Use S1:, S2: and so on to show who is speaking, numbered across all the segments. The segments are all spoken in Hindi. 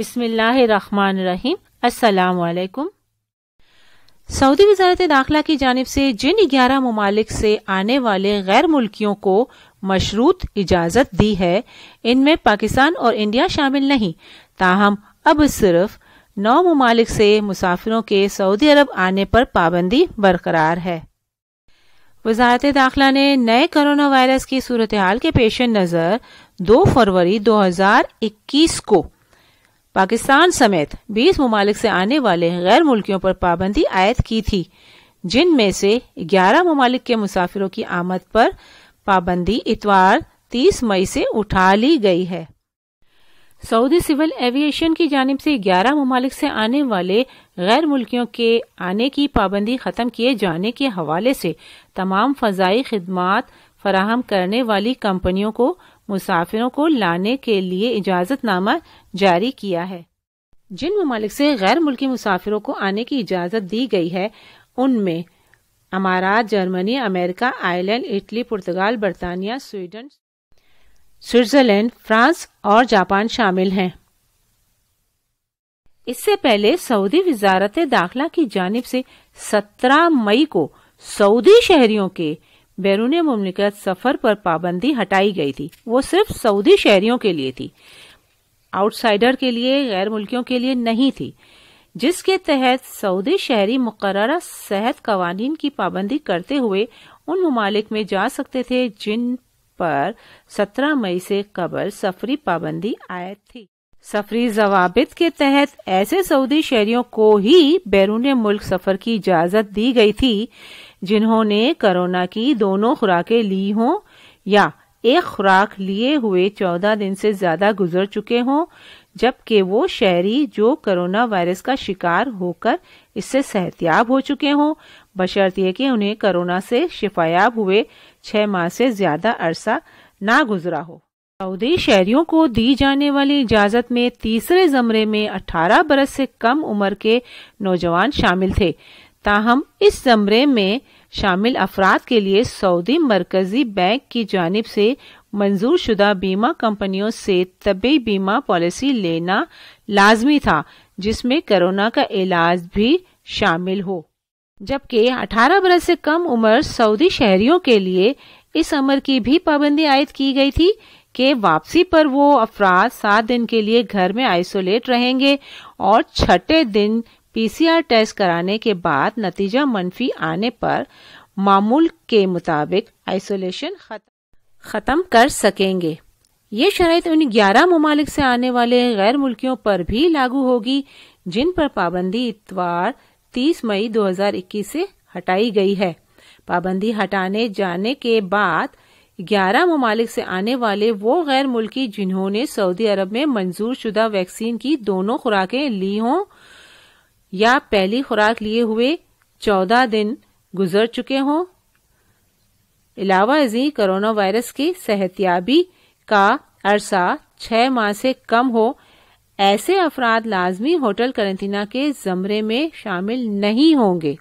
S1: बिसमीम असलकुम सऊदी वजारत दाखिला की जानब से जिन ग्यारह ममालिक से आने वाले गैर मुल्कियों को मशरूत इजाजत दी है इनमें पाकिस्तान और इंडिया शामिल नहीं ताहम अब सिर्फ नौ ममालिक से मुसाफिरों के सऊदी अरब आने पर पाबंदी बरकरार है वजारत दाखिला ने नए कोरोना वायरस की सूरत हाल के पेश नज़र दो फरवरी दो हजार इक्कीस को पाकिस्तान समेत 20 ममालिक से आने वाले गैर मुल्कियों पर पाबंदी आयद की थी जिनमें से 11 ममालिक के मुसाफिरों की आमद पर पाबंदी इतवार 30 मई से उठा ली गई है सऊदी सिविल एविएशन की जानब से 11 ममालिक से आने वाले गैर मुल्कियों के आने की पाबंदी खत्म किए जाने के हवाले से तमाम फजाई खदमात फराहम करने वाली कंपनियों को मुसाफिरों को लाने के लिए इजाजतनामा जारी किया है जिन ममालिक से गैर मुल्की मुसाफिरों को आने की इजाजत दी गई है उनमें अमारात जर्मनी अमेरिका आयरलैंड इटली पुर्तगाल बरतानिया स्वीडन स्विट्जरलैंड फ्रांस और जापान शामिल हैं इससे पहले सऊदी वजारत दाखिला की जानब से 17 मई को सऊदी शहरियों के बैरून ममलिकत सफ़र पर पाबंदी हटाई गई थी वो सिर्फ सऊदी शहरियों के लिए थी आउटसाइडर के लिए गैर मुल्कियों के लिए नहीं थी जिसके तहत सऊदी शहरी मुकर सेहत कवानीन की पाबंदी करते हुए उन ममालिक में जा सकते थे जिन पर 17 मई से कबल सफरी पाबंदी आयद थी सफरी जवाब के तहत ऐसे सऊदी शहरियों को ही बैरून मुल्क सफर की इजाजत दी गई थी जिन्होंने कोरोना की दोनों खुराकें ली हों या एक खुराक लिए हुए चौदह दिन से ज्यादा गुजर चुके हों जबकि वो शहरी जो कोरोना वायरस का शिकार होकर इससे सेहतियाब हो चुके हों बशर्ते कि उन्हें कोरोना से शिफायाब हुए छह माह से ज्यादा अरसा ना गुजरा हो सऊदी शहरियों को दी जाने वाली इजाजत में तीसरे जमरे में 18 बरस से कम उम्र के नौजवान शामिल थे ताहम इस जमरे में शामिल अफराद के लिए सऊदी मरकजी बैंक की जानब से मंजूर शुदा बीमा कंपनियों से तबी बीमा पॉलिसी लेना लाजमी था जिसमें कोरोना का इलाज भी शामिल हो जबकि 18 बरस से कम उम्र सऊदी शहरियों के लिए इस अमर की भी पाबंदी आयद की गई थी कि वापसी पर वो अफराद सात दिन के लिए घर में आइसोलेट रहेंगे और छठे दिन पीसीआर टेस्ट कराने के बाद नतीजा मनफी आने पर मामूल के मुताबिक आइसोलेशन खत्म कर सकेंगे ये शराब उन तो ग्यारह ममालिक से आने वाले गैर मुल्कियों पर भी लागू होगी जिन पर पाबंदी इतवार 30 मई 2021 से हटाई गई है पाबंदी हटाने जाने के बाद 11 ममालिक से आने वाले वो गैर मुल्की जिन्होंने सऊदी अरब में मंजूर शुदा वैक्सीन की दोनों खुराकें ली हों या पहली खुराक लिए हुए चौदह दिन गुजर चुके हों अलावा अजी कोरोना वायरस की सेहतियाबी का अरसा छह माह से कम हो ऐसे अफराद लाजमी होटल करंतना के जमरे में शामिल नहीं होंगे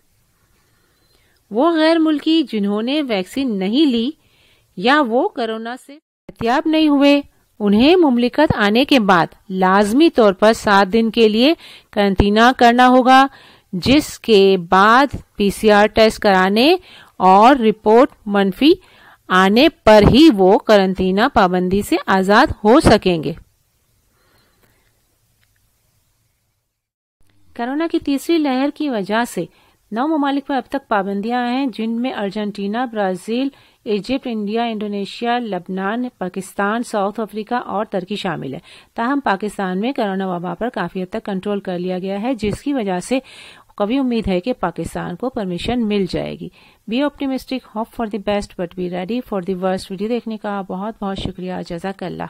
S1: वो गैर मुल्की जिन्होंने वैक्सीन नहीं ली या वो कोरोना से एहतियाब नहीं हुए उन्हें मुमलिकत आने के बाद लाजमी तौर पर सात दिन के लिए करंतना करना होगा जिसके बाद पीसीआर टेस्ट कराने और रिपोर्ट मनफी आने पर ही वो करंतना पाबंदी से आजाद हो सकेंगे कोरोना की तीसरी लहर की वजह से नौ ममालिक पर अब तक पाबंदियां हैं जिनमें Argentina Brazil Egypt India Indonesia लबनान पाकिस्तान साउथ अफ्रीका और तुर्की शामिल है ताहम पाकिस्तान में कोरोना वबा पर काफी हद तक कंट्रोल कर लिया गया है जिसकी वजह से कभी उम्मीद है कि पाकिस्तान को परमिशन मिल जाएगी be optimistic hope for the best but be ready for the worst video देखने का बहुत बहुत शुक्रिया जजाकल्ला